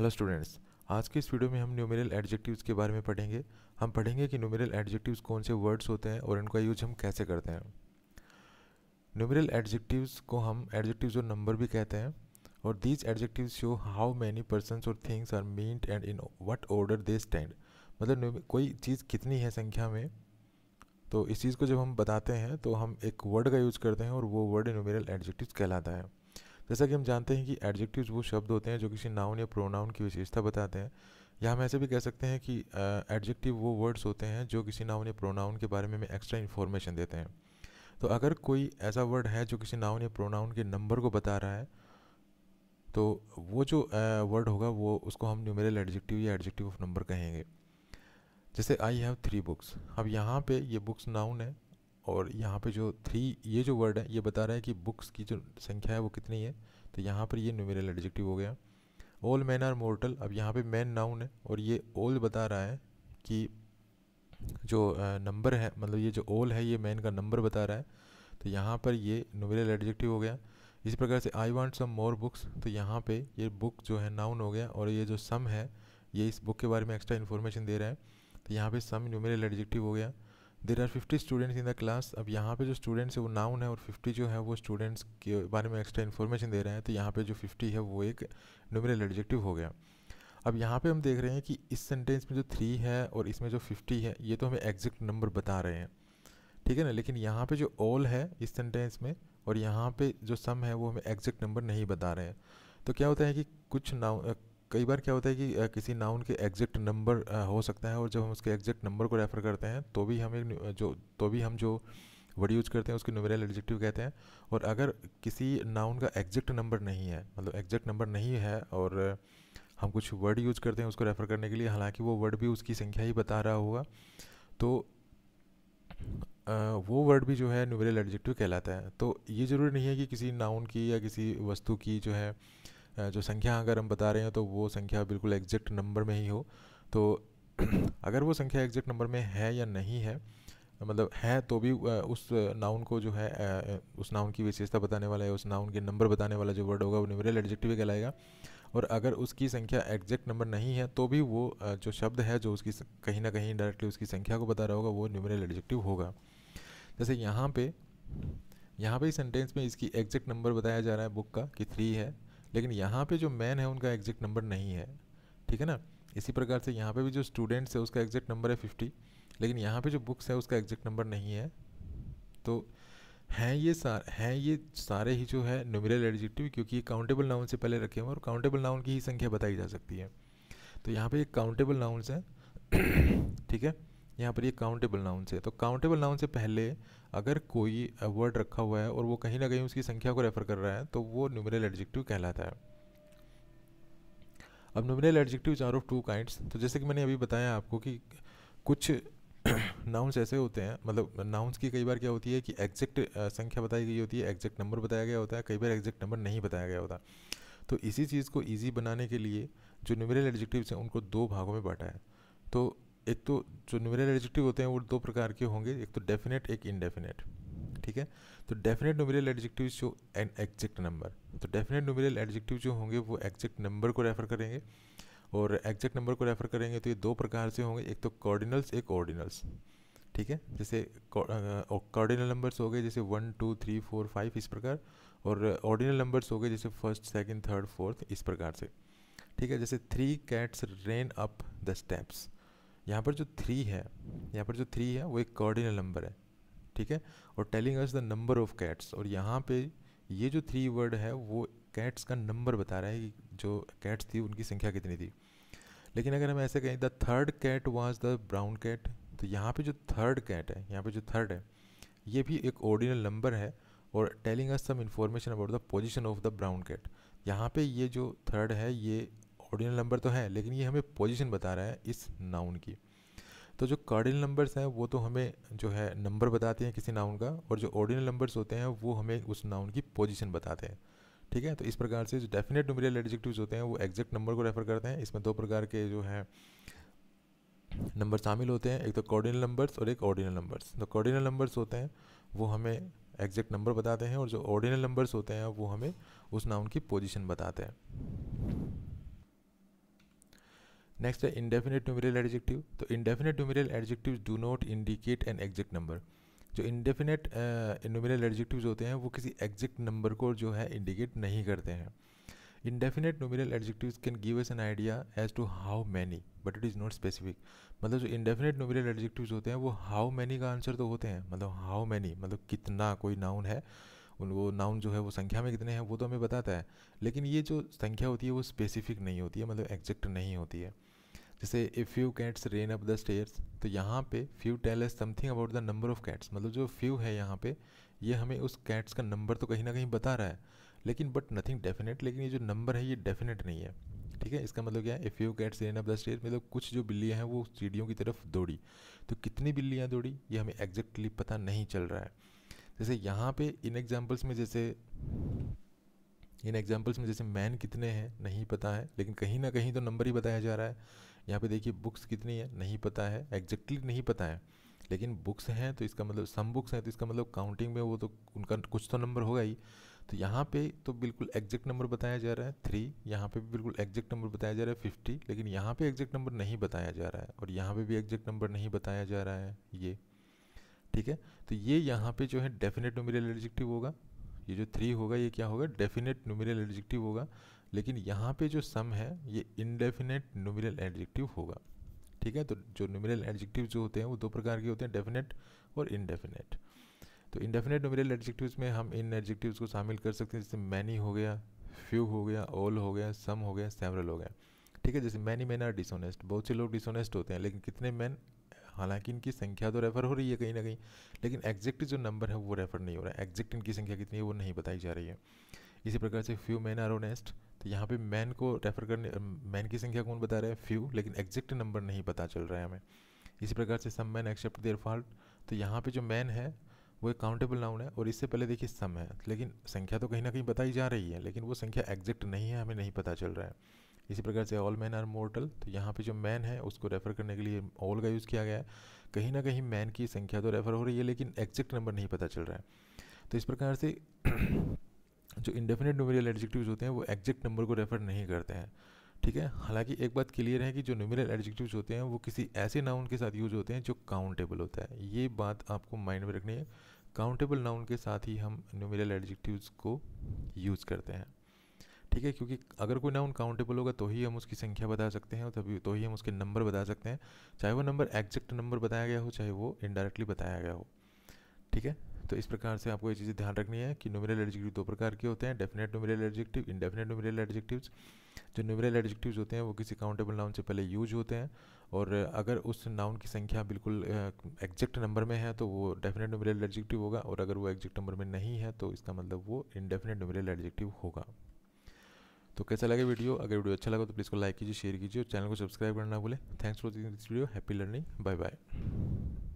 hello students आज के इस वीडियो में हम न्यूमेरल एडजेक्टिव्स के बारे में पढ़ेंगे हम पढ़ेंगे कि न्यूमेरल एडजेक्टिव्स कौन से वर्ड्स होते हैं और इनका यूज हम कैसे करते हैं न्यूमेरल एडजेक्टिव्स को हम एडजेक्टिव्स और नंबर भी कहते हैं और these adjectives show how many persons और things are meant and in what order they stand मतलब कोई चीज़ कितनी है संख्या में तो इस चीज़ को जब हम बताते हैं तो हम एक वर्ड का यूज़ करते हैं और वो वर्ड न्यूमेरल एडजेक्टिव्स कहलाता है जैसा कि हम जानते हैं कि एडजेक्टिव्स वो शब्द होते हैं जो किसी नाउन या प्रोनाउन की विशेषता बताते हैं या हम ऐसे भी कह सकते हैं कि एडजेक्टिव वो वर्ड्स होते हैं जो किसी नाउन या प्रोनाउन के बारे में एक्स्ट्रा इन्फॉर्मेशन देते हैं तो अगर कोई ऐसा वर्ड है जो किसी नाउन या प्रोनाउन के नंबर को बता रहा है तो वो जो वर्ड होगा वो उसको हम न्यूमेरल एडजेक्टिव या एडजेक्टिव ऑफ नंबर कहेंगे जैसे आई हैव थ्री बुक्स अब यहाँ पे ये बुक्स नाउन है और यहाँ पे जो थ्री ये जो वर्ड है ये बता रहा है कि बुक्स की जो संख्या है वो कितनी है तो यहाँ पर ये न्यूमेरल एडजेक्टिव हो गया ऑल मैन आर मोर्टल अब यहाँ पे मैन नाउन है और ये ओल बता रहा है कि जो नंबर है मतलब ये जो ओल है ये मैन का नंबर बता रहा है तो यहाँ पर ये न्यूमेरल एडजेक्टिव हो गया इसी प्रकार से I want some more books तो यहाँ पर ये बुक जो है नाउन हो गया और ये जो सम है ये इस बुक के बारे में एक्स्ट्रा इन्फॉर्मेशन दे रहा है तो यहाँ पर सम न्यूमेरल एडजेक्टिव हो गया there are fifty students in the class अब यहाँ पे जो स्टूडेंट्स है वो नाउन है और फिफ्टी जो है वो स्टूडेंट्स के बारे में एक्स्ट्रा इन्फॉर्मेशन दे रहे हैं तो यहाँ पे जो फिफ्टी है वो एक न्यूमरल एडजेक्टिव हो गया अब यहाँ पे हम देख रहे हैं कि इस सेंटेंस में जो थ्री है और इसमें जो फिफ्टी है ये तो हमें एग्जैक्ट नंबर बता रहे हैं ठीक है ना लेकिन यहाँ पे जो ऑल है इस सेंटेंस में और यहाँ पे जो सम है वो हमें एग्जैक्ट नंबर नहीं बता रहे हैं तो क्या होता है कि कुछ नाउ कई बार क्या होता है कि किसी नाउन के एग्जैक्ट नंबर हो सकता है और जब हम उसके एग्जैक्ट नंबर को रेफ़र करते हैं तो भी हम एक जो तो भी हम जो वर्ड यूज करते हैं उसके न्यूमेरल एडजेक्टिव कहते हैं और अगर किसी नाउन का एग्जैक्ट नंबर नहीं है मतलब एग्जैक्ट नंबर नहीं है और हम कुछ वर्ड यूज़ करते हैं उसको रेफ़र करने के लिए हालांकि वो वर्ड भी उसकी संख्या ही बता रहा होगा तो वो वर्ड भी जो है न्यूमेरल एडजेक्टिव कहलाता है तो ये ज़रूरी नहीं है कि किसी नाउन की या किसी वस्तु की जो है जो संख्या अगर हम बता रहे हैं तो वो संख्या बिल्कुल एग्जैक्ट नंबर में ही हो तो अगर वो संख्या एग्जैक्ट नंबर में है या नहीं है मतलब है तो भी उस नाउन को जो है उस नाउन की विशेषता बताने वाला है उस नाउन के नंबर बताने वाला जो वर्ड होगा वो न्यूमरल एडजेक्टिव कहलाएगा और अगर उसकी संख्या एग्जैक्ट नंबर नहीं है तो भी वो जो शब्द है जो उसकी कहीं ना कहीं डायरेक्टली उसकी संख्या को बता रहा होगा वो न्यूमरल एडजेक्टिव होगा जैसे यहाँ पे यहाँ पे सेंटेंस में इसकी एग्जैक्ट नंबर बताया जा रहा है बुक का कि थ्री है लेकिन यहाँ पे जो मैन है उनका एग्जैक्ट नंबर नहीं है ठीक है ना इसी प्रकार से यहाँ पे भी जो स्टूडेंट्स है उसका एग्जैक्ट नंबर है फिफ्टी लेकिन यहाँ पे जो बुक्स है उसका एग्जैक्ट नंबर नहीं है तो हैं ये सार हैं ये सारे ही जो है न्यूमरल एडजेक्टिव क्योंकि ये काउंटेबल नाउन से पहले रखे हुए हैं और काउंटेबल नाउन की ही संख्या बताई जा सकती है तो यहाँ पे एक काउंटेबल नाउन्स हैं ठीक है यहाँ पर ये काउंटेबल नाउन से तो काउंटेबल नाउन से पहले अगर कोई वर्ड रखा हुआ है और वो कहीं ना कहीं उसकी संख्या को रेफर कर रहा है तो वो न्यूमरल एडजेक्टिव कहलाता है अब numeral adjective are of two kinds तो जैसे कि मैंने अभी बताया आपको कि कुछ नाउन्स ऐसे होते हैं मतलब नाउन्स की कई बार क्या होती है कि एग्जैक्ट संख्या बताई गई होती है एग्जैक्ट नंबर बताया गया होता है कई बार एग्जैक्ट नंबर नहीं बताया गया होता तो इसी चीज़ को ईजी बनाने के लिए जो न्यूमरल एडजेक्टिव्स हैं उनको दो भागों में बांटा है तो एक तो जो न्यूमेरल एडजेक्टिव होते हैं वो दो प्रकार के होंगे एक तो डेफिनेट एक इनडेफिनेट ठीक है तो डेफिनेट न्यूमेरल एडजेक्टिव जो एन एग्जैक्ट नंबर तो डेफिनेट न्यूमेरल एडजेक्टिव जो होंगे वो एग्जैक्ट नंबर को रेफर करेंगे और एग्जैक्ट नंबर को रेफर करेंगे तो ये दो प्रकार से होंगे एक तो कॉर्डिनल्स एक ऑर्डिनल्स ठीक है जैसे कॉर्डिनल नंबर्स हो गए जैसे one two three four five इस प्रकार और ऑर्डिनल नंबर्स हो गए जैसे फर्स्ट सेकेंड थर्ड फोर्थ इस प्रकार से ठीक है जैसे three cats ran up the steps यहाँ पर जो थ्री है यहाँ पर जो थ्री है वो एक कॉर्डिनल नंबर है ठीक है और telling us the number of cats और यहाँ पे ये जो थ्री वर्ड है वो कैट्स का नंबर बता रहा है कि जो कैट्स थी उनकी संख्या कितनी थी लेकिन अगर हम ऐसे कहें the third cat was the brown cat तो यहाँ पे जो थर्ड कैट है यहाँ पे जो थर्ड है ये भी एक ऑर्डिनल नंबर है और telling us some information about the position of the brown cat यहाँ पे ये जो थर्ड है ये ऑर्डिनल नंबर तो है लेकिन ये हमें पोजिशन बता रहा है इस नाउन की तो जो कार्डिनल नंबर्स हैं वो तो हमें जो है नंबर बताते हैं किसी नाउन का और जो ऑर्डिनल नंबर्स होते हैं वो हमें उस नाउन की पोजीशन बताते हैं ठीक है तो इस प्रकार से जो डेफिनेट नुमरियल एडजेक्टिव्स होते हैं वो एग्जैक्ट नंबर को रेफर करते हैं इसमें दो प्रकार के जो है नंबर शामिल होते हैं एक तो कॉर्डिनल नंबर्स और एक ऑर्डिनल नंबर्स तो कॉर्डिनल नंबर्स होते हैं वो हमें एग्जैक्ट नंबर बताते हैं और जो ऑर्डिनल नंबर्स होते हैं वो हमें उस नाउन की पोजिशन बताते हैं नेक्स्ट है इंडेफिनेट न्यूमेरियल एडजेक्टिव तो indefinite numeral adjective do not indicate an exact number जो इंडेफिनेट न्यूमेरियल एडजेक्टिव्स होते हैं वो किसी एग्जैक्ट नंबर को जो है इंडिकेट नहीं करते हैं indefinite numeral adjective can give us an idea as to how many but it is not specific मतलब जो इंडेफिनेट न्यूमेरियल एडजेक्टिव होते हैं वो हाउ मैनी का आंसर तो होते हैं मतलब हाउ मैनी मतलब कितना कोई नाउन है उन वो नाउन जो है वो संख्या में कितने हैं वो तो हमें बताता है लेकिन ये जो संख्या होती है वो स्पेसिफिक नहीं होती है मतलब एग्जैक्ट नहीं होती है जैसे if few cats ran up the stairs तो यहाँ पे few tell us something about the number of cats मतलब जो फ्यू है यहाँ पे ये हमें उस कैट्स का नंबर तो कहीं ना कहीं बता रहा है लेकिन बट नथिंग डेफिनेट लेकिन ये जो नंबर है ये डेफिनेट नहीं है ठीक है इसका मतलब क्या है if few cats ran up the stair मतलब कुछ जो बिल्लियाँ हैं वो सीढ़ियों की तरफ दौड़ी तो कितनी बिल्लियाँ दौड़ी ये हमें एग्जैक्टली पता नहीं चल रहा है जैसे यहाँ पे इन एग्जाम्पल्स में जैसे इन एग्जाम्पल्स में जैसे मैन कितने हैं नहीं पता है लेकिन कहीं ना कहीं तो नंबर ही बताया जा रहा है यहाँ पे देखिए बुक्स कितनी है नहीं पता है एग्जैक्टली नहीं पता है लेकिन बुक्स हैं तो इसका मतलब सम बुक्स हैं तो इसका मतलब काउंटिंग में वो तो उनका कुछ तो नंबर होगा ही तो यहाँ पे तो बिल्कुल एग्जैक्ट नंबर बताया जा रहा है थ्री यहाँ पे भी बिल्कुल एग्जैक्ट नंबर बताया जा रहा है फिफ्टी लेकिन यहाँ पे एग्जैक्ट नंबर नहीं बताया जा रहा है और यहाँ पे भी एग्जैक्ट नंबर नहीं बताया जा रहा है ये ठीक है तो ये यहाँ पे जो है डेफिनेट नोमिरल एडजेक्टिव होगा ये जो थ्री होगा ये क्या होगा डेफिनेट नोमिरल एडजेक्टिव होगा लेकिन यहाँ पे जो सम है ये इनडेफिनेट नोमिनल एडजेक्टिव होगा ठीक है तो जो नोमिनल एडजेक्टिव जो होते हैं वो दो प्रकार के होते हैं डेफिनेट और इनडेफिनेट तो इनडेफिनेट नोमिनल एडजेक्टिव्स में हम इन एडजेक्टिव्स को शामिल कर सकते हैं जैसे मैनी हो गया फ्यू हो गया ऑल हो गया सम हो गया सेवरल हो गया ठीक है जैसे मैनी मैन आर डिसोनेस्ट बहुत से लोग डिसोनेस्ट होते हैं लेकिन कितने मैन हालांकि इनकी संख्या तो रेफर हो रही है कहीं ना कहीं लेकिन एग्जैक्ट जो नंबर है वो रेफर नहीं हो रहा है एग्जैक्ट इनकी संख्या कितनी है वो नहीं बताई जा रही है इसी प्रकार से फ्यू मैन आर ओनेस्ट तो यहाँ पे मैन को रेफर करने मैन की संख्या कौन बता रहा है फ्यू लेकिन एग्जैक्ट नंबर नहीं पता चल रहा है हमें इसी प्रकार से some man accept their fault तो यहाँ पे जो मैन है वो एक काउंटेबल नाउन है और इससे पहले देखिए सम है लेकिन संख्या तो कहीं ना कहीं बताई जा रही है लेकिन वो संख्या एग्जैक्ट नहीं है हमें नहीं पता चल रहा है इसी प्रकार से ऑल मैन आर मोर्टल तो यहाँ पे जो मैन है उसको रेफ़र करने के लिए ऑल का यूज़ किया गया है कहीं ना कहीं मैन की संख्या तो रेफ़र हो रही है लेकिन एग्जैक्ट नंबर नहीं पता चल रहा है तो इस प्रकार से जो इंडेफिनेट न्यूमेरियल एडजेक्टिव्स होते हैं वो एग्जैक्ट नंबर को रेफर नहीं करते हैं ठीक है हालांकि एक बात क्लियर है कि जो न्यूमेरियल एडजेक्टिव्स होते हैं वो किसी ऐसे नाउन के साथ यूज होते हैं जो काउंटेबल होता है ये बात आपको माइंड में रखनी है काउंटेबल नाउन के साथ ही हम न्यूमेरियल एडजेक्टिव्स को यूज़ करते हैं ठीक है क्योंकि अगर कोई नाउन काउंटेबल होगा तो ही हम उसकी संख्या बता सकते हैं तभी तो ही हम उसके नंबर बता सकते हैं चाहे वो नंबर एग्जैक्ट नंबर बताया गया हो चाहे वो इनडायरेक्टली बताया गया हो ठीक है तो इस प्रकार से आपको ये चीज़ें ध्यान रखनी है कि नोमिनल एडजेक्टिव दो प्रकार के होते हैं definite nominal adjective indefinite nominal adjectives जो नोमिनल एडजेक्टिव्स होते हैं वो किसी काउंटेबल नाउन से पहले यूज होते हैं और अगर उस नाउन की संख्या बिल्कुल एग्जैक्ट नंबर में है तो वो डेफिनेट नोमिनल एडजेक्टिव होगा और अगर वो एग्जैक्ट नंबर में नहीं है तो इसका मतलब वो इनडेफिनेट नोमिनल एडजेक्टिव होगा तो कैसा लगे वीडियो अगर वीडियो अच्छा लगा तो प्लीज़ को लाइक कीजिए शेयर कीजिए और चैनल को सब्सक्राइब करना ना भूलें thanks for this video happy learning bye bye